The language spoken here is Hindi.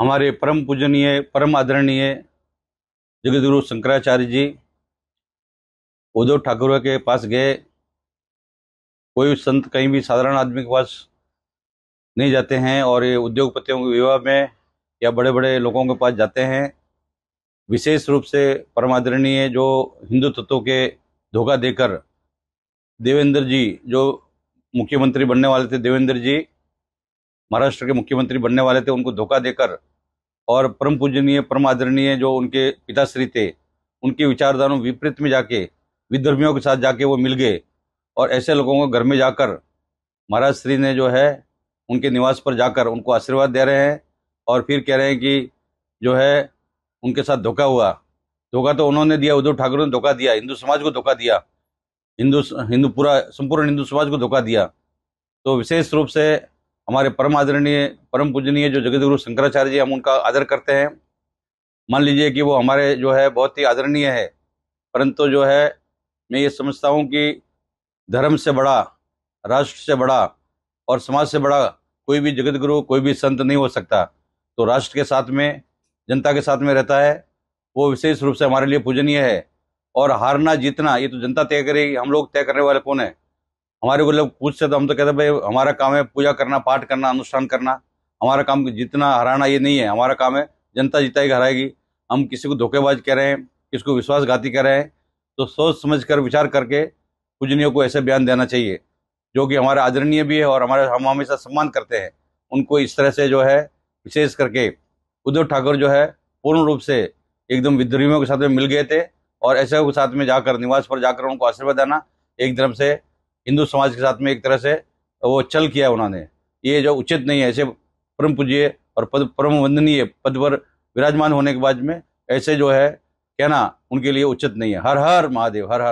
हमारे परम पूजनीय परम आदरणीय गुरु शंकराचार्य जी उद्धव ठाकुर के पास गए कोई संत कहीं भी साधारण आदमी के पास नहीं जाते हैं और ये उद्योगपतियों के विवाह में या बड़े बड़े लोगों के पास जाते हैं विशेष रूप से परमादरणीय जो हिंदू तत्वों के धोखा देकर देवेंद्र जी जो मुख्यमंत्री बनने वाले थे देवेंद्र जी महाराष्ट्र के मुख्यमंत्री बनने वाले थे उनको धोखा देकर और परम पूजनीय परम आदरणीय जो उनके पिताश्री थे उनके विचारधारा विपरीत में जाके विधर्मियों के साथ जाके वो मिल गए और ऐसे लोगों को घर में जाकर महाराज श्री ने जो है उनके निवास पर जाकर उनको आशीर्वाद दे रहे हैं और फिर कह रहे हैं कि जो है उनके साथ धोखा हुआ धोखा तो उन्होंने दिया उद्धव ठाकरे ने धोखा दिया हिंदू समाज को धोखा दिया हिंदू हिंदू पूरा संपूर्ण हिंदू समाज को धोखा दिया तो विशेष रूप से हमारे परम आदरणीय परम पूजनीय जो जगत गुरु शंकराचार्य जी हम उनका आदर करते हैं मान लीजिए कि वो हमारे जो है बहुत ही आदरणीय है परंतु जो है मैं ये समझता हूँ कि धर्म से बड़ा राष्ट्र से बड़ा और समाज से बड़ा कोई भी जगत गुरु कोई भी संत नहीं हो सकता तो राष्ट्र के साथ में जनता के साथ में रहता है वो विशेष रूप से हमारे लिए पूजनीय है और हारना जीतना ये तो जनता तय करेगी हम लोग तय करने वाले कौन है हमारे को लोग पूछते तो हम तो कहते भाई हमारा काम है पूजा करना पाठ करना अनुष्ठान करना हमारा काम जितना हराना ये नहीं है हमारा काम है जनता जिताएगी हराएगी हम किसी को धोखेबाज कह रहे हैं किसी को विश्वासघाती कर रहे हैं तो सोच समझ कर विचार करके पूजनियों को ऐसे बयान देना चाहिए जो कि हमारे आदरणीय भी है और हमारे हम हमेशा सम्मान करते हैं उनको इस तरह से जो है विशेष करके उद्धव ठाकुर जो है पूर्ण रूप से एकदम विद्रोहियों के साथ में मिल गए थे और ऐसे के साथ में जाकर निवास पर जाकर उनको आशीर्वाद देना एक धर्म से हिंदू समाज के साथ में एक तरह से वो चल किया उन्होंने ये जो उचित नहीं है ऐसे परम पूज्य और पद परम वंदनीय पद पर विराजमान होने के बाद में ऐसे जो है कहना उनके लिए उचित नहीं है हर हर महादेव हर हर